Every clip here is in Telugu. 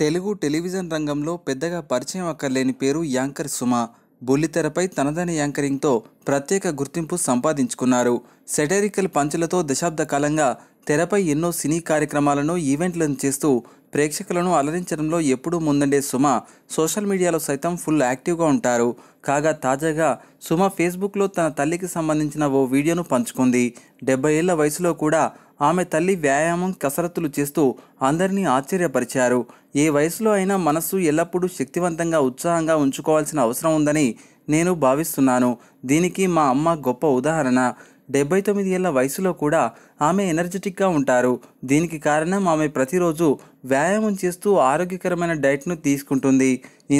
తెలుగు టెలివిజన్ రంగంలో పెద్దగా పరిచయం అక్కర్లేని పేరు యాంకర్ సుమ బుల్లితెరపై తనదైన యాంకరింగ్తో ప్రత్యేక గుర్తింపు సంపాదించుకున్నారు సెటరికల్ పంచులతో దశాబ్ద కాలంగా తెరపై ఎన్నో సినీ కార్యక్రమాలను ఈవెంట్లను చేస్తూ ప్రేక్షకులను అలరించడంలో ఎప్పుడూ ముందండే సుమ సోషల్ మీడియాలో సైతం ఫుల్ యాక్టివ్గా ఉంటారు కాగా తాజాగా సుమ ఫేస్బుక్లో తన తల్లికి సంబంధించిన ఓ వీడియోను పంచుకుంది డెబ్బై ఏళ్ల వయసులో కూడా ఆమె తల్లి వ్యాయామం కసరత్తులు చేస్తూ అందరినీ ఆశ్చర్యపరిచారు ఏ వయసులో అయినా మనస్సు ఎల్లప్పుడూ శక్తివంతంగా ఉత్సాహంగా ఉంచుకోవాల్సిన అవసరం ఉందని నేను భావిస్తున్నాను దీనికి మా అమ్మ గొప్ప ఉదాహరణ డెబ్బై తొమ్మిది ఏళ్ల వయసులో కూడా ఆమె ఎనర్జెటిక్గా ఉంటారు దీనికి కారణం ఆమె ప్రతిరోజు వ్యాయామం చేస్తూ ఆరోగ్యకరమైన డైట్ను తీసుకుంటుంది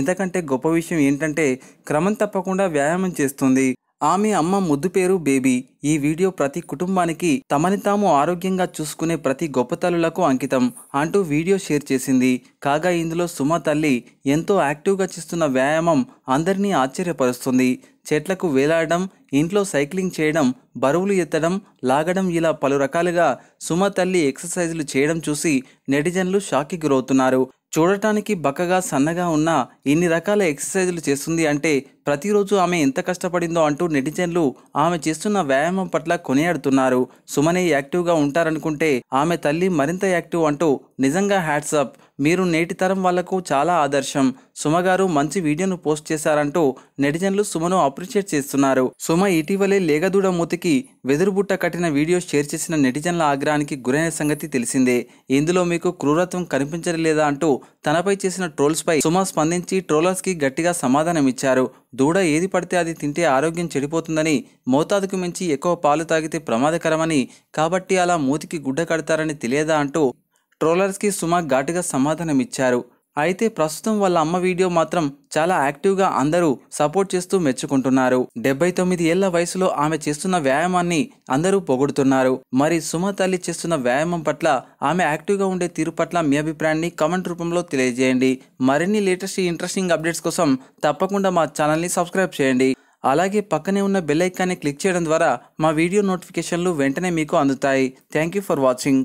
ఇంతకంటే గొప్ప విషయం ఏంటంటే క్రమం తప్పకుండా వ్యాయామం చేస్తుంది ఆమె అమ్మ ముద్దు పేరు బేబీ ఈ వీడియో ప్రతి కుటుంబానికి తమని తాము ఆరోగ్యంగా చూసుకునే ప్రతి గొప్ప తల్లులకు అంకితం అంటూ వీడియో షేర్ చేసింది కాగా ఇందులో సుమ తల్లి ఎంతో యాక్టివ్గా చేస్తున్న వ్యాయామం అందరినీ ఆశ్చర్యపరుస్తుంది చెట్లకు వేలాడడం ఇంట్లో సైక్లింగ్ చేయడం బరువులు ఎత్తడం లాగడం ఇలా పలు రకాలుగా సుమ తల్లి ఎక్సర్సైజులు చేయడం చూసి నెటిజన్లు షాక్కి గురవుతున్నారు చూడటానికి బక్కగా సన్నగా ఉన్న ఇన్ని రకాల ఎక్సర్సైజులు చేస్తుంది అంటే ప్రతిరోజు ఆమె ఎంత కష్టపడిందో అంటూ నెటిజన్లు ఆమె చేస్తున్న వ్యాయామం పట్ల కొనియాడుతున్నారు సుమనే యాక్టివ్గా ఉంటారనుకుంటే ఆమె తల్లి మరింత యాక్టివ్ అంటూ నిజంగా హ్యాట్సప్ మీరు నేటి తరం వాళ్లకు చాలా ఆదర్శం సుమగారు మంచి వీడియోను పోస్ట్ చేశారంటూ నెటిజన్లు సుమను అప్రిషియేట్ చేస్తున్నారు సుమ ఇటీవలే లేగదూడ మూతికి వెదురుబుట్ట కట్టిన వీడియో షేర్ చేసిన నెటిజన్ల ఆగ్రహానికి గురైన సంగతి తెలిసిందే ఇందులో మీకు క్రూరత్వం లేదా అంటూ తనపై చేసిన ట్రోల్స్పై సుమ స్పందించి ట్రోలర్స్కి గట్టిగా సమాధానం ఇచ్చారు దూడ ఏది పడితే అది తింటే ఆరోగ్యం చెడిపోతుందని మోతాదుకు మించి ఎక్కువ పాలు తాగితే ప్రమాదకరమని కాబట్టి అలా మూతికి గుడ్డ కడతారని తెలియదా అంటూ ట్రోలర్స్కి సుమా ఘాటుగా సమాధానమిచ్చారు అయితే ప్రస్తుతం వాళ్ళ అమ్మ వీడియో మాత్రం చాలా యాక్టివ్గా అందరూ సపోర్ట్ చేస్తూ మెచ్చుకుంటున్నారు డెబ్బై తొమ్మిది ఏళ్ల వయసులో ఆమె చేస్తున్న వ్యాయామాన్ని అందరూ పొగుడుతున్నారు మరి సుమ తల్లి చేస్తున్న వ్యాయామం పట్ల ఆమె యాక్టివ్గా ఉండే తీరు పట్ల మీ అభిప్రాయాన్ని కమెంట్ రూపంలో తెలియజేయండి మరిన్ని లేటెస్ట్ ఇంట్రెస్టింగ్ అప్డేట్స్ కోసం తప్పకుండా మా ఛానల్ని సబ్స్క్రైబ్ చేయండి అలాగే పక్కనే ఉన్న బెల్ ఐకాన్ని క్లిక్ చేయడం ద్వారా మా వీడియో నోటిఫికేషన్లు వెంటనే మీకు అందుతాయి థ్యాంక్ యూ ఫర్ వాచింగ్